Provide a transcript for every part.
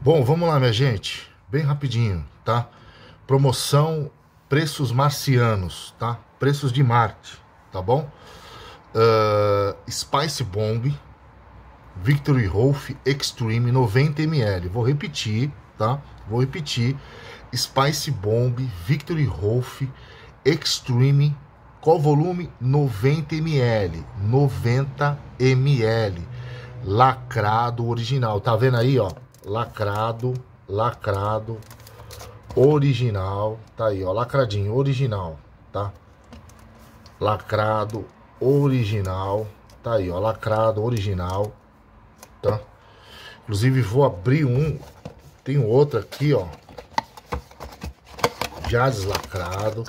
Bom, vamos lá, minha gente. Bem rapidinho, tá? Promoção preços marcianos, tá? Preços de Marte, tá bom? Uh, Spice Bomb, Victory Rolf Extreme 90ml. Vou repetir, tá? Vou repetir. Spice Bomb, Victory Rolf Extreme. Qual volume? 90ml. 90ml. Lacrado original. Tá vendo aí, ó? lacrado, lacrado, original, tá aí, ó, lacradinho, original, tá? Lacrado, original, tá aí, ó, lacrado, original, tá? Inclusive vou abrir um, tem outro aqui, ó, já deslacrado,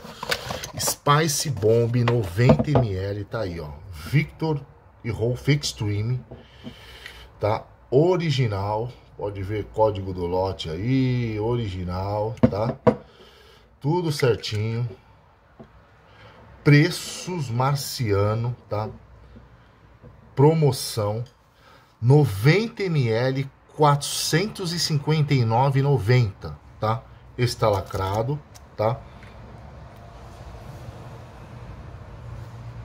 Spice Bomb 90ml, tá aí, ó, Victor e Rolf Extreme, tá? Original, Pode ver código do lote aí, original, tá? Tudo certinho. Preços marciano, tá? Promoção 90 ml 459,90, tá? Está lacrado, tá?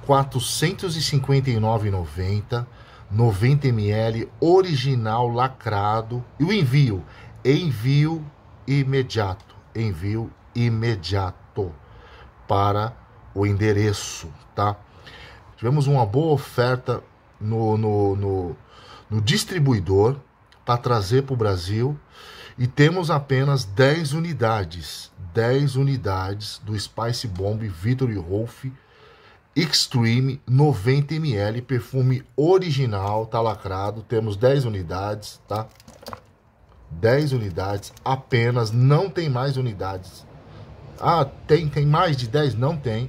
459,90 90 ml original lacrado e o envio, envio imediato, envio imediato para o endereço, tá? Tivemos uma boa oferta no, no, no, no distribuidor para trazer para o Brasil e temos apenas 10 unidades, 10 unidades do Spice Bomb Victor e Extreme 90ml, perfume original, tá lacrado, temos 10 unidades, tá? 10 unidades apenas, não tem mais unidades. Ah, tem, tem mais de 10? Não tem.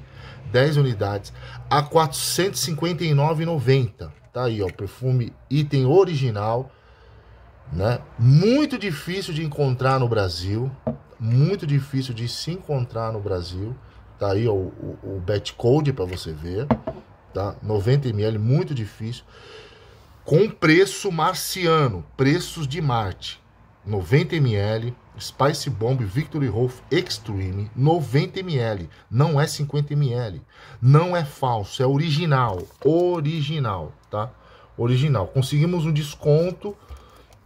10 unidades a 459,90. Tá aí, ó, perfume item original, né? Muito difícil de encontrar no Brasil, muito difícil de se encontrar no Brasil. Tá aí ó, o, o bet code para você ver, tá? 90 ml, muito difícil. Com preço marciano, preços de Marte. 90 ml, Spice Bomb Victory Rolf Extreme, 90 ml, não é 50 ml. Não é falso, é original, original, tá? Original. Conseguimos um desconto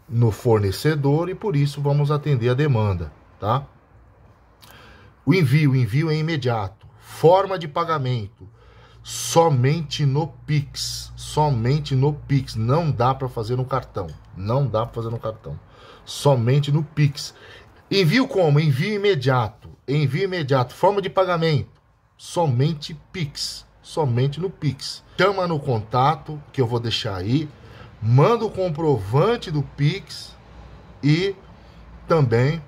no fornecedor e por isso vamos atender a demanda, tá? O envio, o envio é imediato. Forma de pagamento somente no Pix, somente no Pix, não dá para fazer no cartão, não dá para fazer no cartão. Somente no Pix. Envio como? Envio imediato. Envio imediato. Forma de pagamento. Somente Pix. Somente no Pix. Chama no contato, que eu vou deixar aí. Manda o comprovante do Pix e também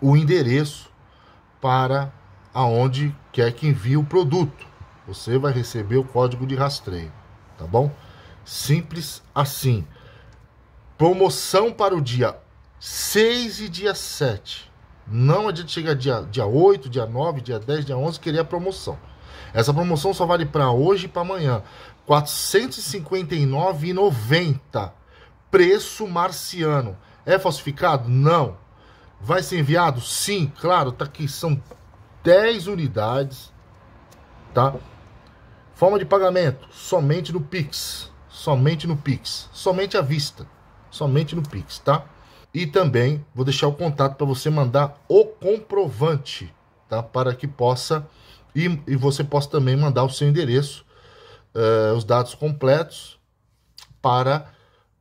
o endereço para aonde quer que envie o produto. Você vai receber o código de rastreio, tá bom? Simples assim. Promoção para o dia 6 e dia 7. Não adianta chegar dia, dia 8, dia 9, dia 10, dia 11 querer a promoção. Essa promoção só vale para hoje e para amanhã. R$ 459,90. Preço marciano. É falsificado? Não. Vai ser enviado? Sim, claro, tá aqui, são 10 unidades, tá? Forma de pagamento, somente no Pix, somente no Pix, somente à vista, somente no Pix, tá? E também vou deixar o contato para você mandar o comprovante, tá? Para que possa, e, e você possa também mandar o seu endereço, uh, os dados completos para...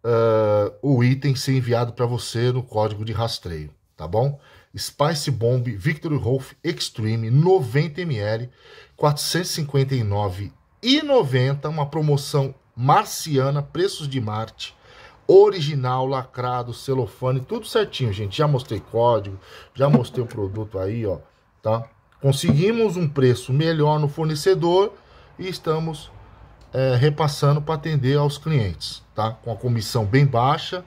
Uh, o item ser enviado para você no código de rastreio tá bom? Spice Bomb Victory Rolf Extreme 90ml, 459,90, uma promoção marciana, preços de Marte, original, lacrado, celofane, tudo certinho, gente. Já mostrei código, já mostrei o produto aí, ó, tá? Conseguimos um preço melhor no fornecedor e estamos é, repassando para atender aos clientes, tá? Com a comissão bem baixa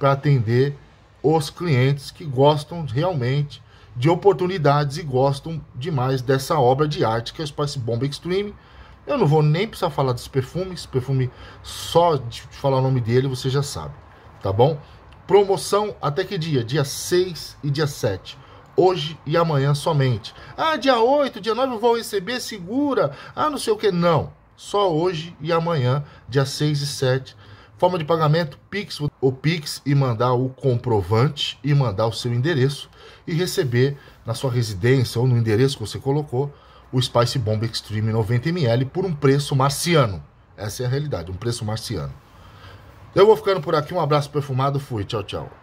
para atender os clientes que gostam realmente de oportunidades e gostam demais dessa obra de arte que é o Spice Bomb Extreme. Eu não vou nem precisar falar desse perfume, esse perfume só de falar o nome dele você já sabe, tá bom? Promoção até que dia? Dia 6 e dia 7. Hoje e amanhã somente. Ah, dia 8, dia 9 eu vou receber, segura. Ah, não sei o que. Não. Só hoje e amanhã, dia 6 e 7, Forma de pagamento, Pix, o Pix e mandar o comprovante e mandar o seu endereço e receber na sua residência ou no endereço que você colocou o Spice Bomb Extreme 90ml por um preço marciano. Essa é a realidade, um preço marciano. Eu vou ficando por aqui, um abraço perfumado, fui, tchau, tchau.